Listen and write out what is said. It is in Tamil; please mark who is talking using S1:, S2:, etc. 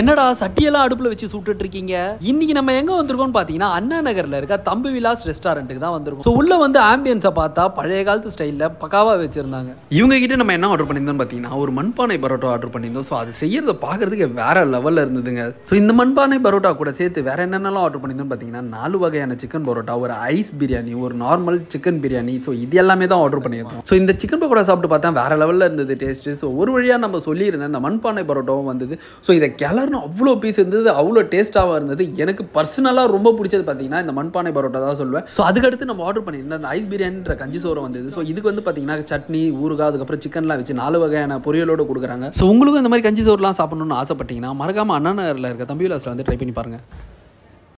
S1: என்னடா சட்டியெல்லாம் அடுப்புல வச்சு சுட்டுட்டு இருக்கீங்க இன்னைக்கு நம்ம எங்க வந்திருக்கோம் பாத்தீங்கன்னா அண்ணா நகர்ல இருக்க தம்பு விலாஸ் ரெஸ்டாரண்ட்டுக்கு தான் வந்திருக்கும் ஸோ உள்ள வந்து ஆம்பியன்ஸை பார்த்தா பழைய காலத்து ஸ்டைலில் பக்காவா வச்சிருந்தாங்க இவங்க கிட்ட நம்ம என்ன ஆர்டர் பண்ணியிருந்தோம் பாத்தீங்கன்னா ஒரு மண்பானை பரோட்டா ஆர்டர் பண்ணியிருந்தோம் ஸோ அது செய்யறத பாக்குறதுக்கு வேற லெவல்ல இருந்ததுங்க ஸோ இந்த மண்பானை பரோட்டா கூட சேர்த்து வேற என்னென்னலாம் ஆர்டர் பண்ணியிருந்தோம் பாத்தீங்கன்னா நாலு வகையான சிக்கன் பரோட்டா ஒரு ஐஸ் பிரியாணி ஒரு நார்மல் சிக்கன் பிரியாணி ஸோ இது எல்லாமே தான் ஆர்டர் பண்ணியிருந்தோம் ஸோ இந்த சிக்கன் பக்கோடா சாப்பிட்டு பார்த்தா வேற லெவல்ல இருந்தது டேஸ்ட் ஸோ ஒரு வழியா நம்ம சொல்லியிருந்தேன் இந்த மண்பானை பரோட்டாவும் வந்தது ஸோ இதை கிளறு மொறுன்னு அவ்வளோ பீஸ் இருந்தது அவ்வளோ டேஸ்ட்டாகவும் இருந்தது எனக்கு பர்சனலாக ரொம்ப பிடிச்சது பார்த்தீங்கன்னா இந்த மண்பானை பரோட்டா தான் சொல்லுவேன் ஸோ அதுக்கடுத்து நம்ம ஆர்டர் பண்ணியிருந்தேன் அந்த ஐஸ் பிரியாணின்ற கஞ்சி சோறு வந்தது ஸோ இதுக்கு வந்து பார்த்தீங்கன்னா சட்னி ஊறுகா அதுக்கப்புறம் சிக்கன்லாம் வச்சு நாலு வகையான பொரியலோடு கொடுக்குறாங்க ஸோ உங்களுக்கும் இந்த மாதிரி கஞ்சி சோறுலாம் சாப்பிடணும்னு ஆசைப்பட்டீங்கன்னா மறக்காமல் அண்ணா நகரில் இருக்க தம்பி விலாஸில் வந்து ட்ரை பண்ணி பாருங்கள்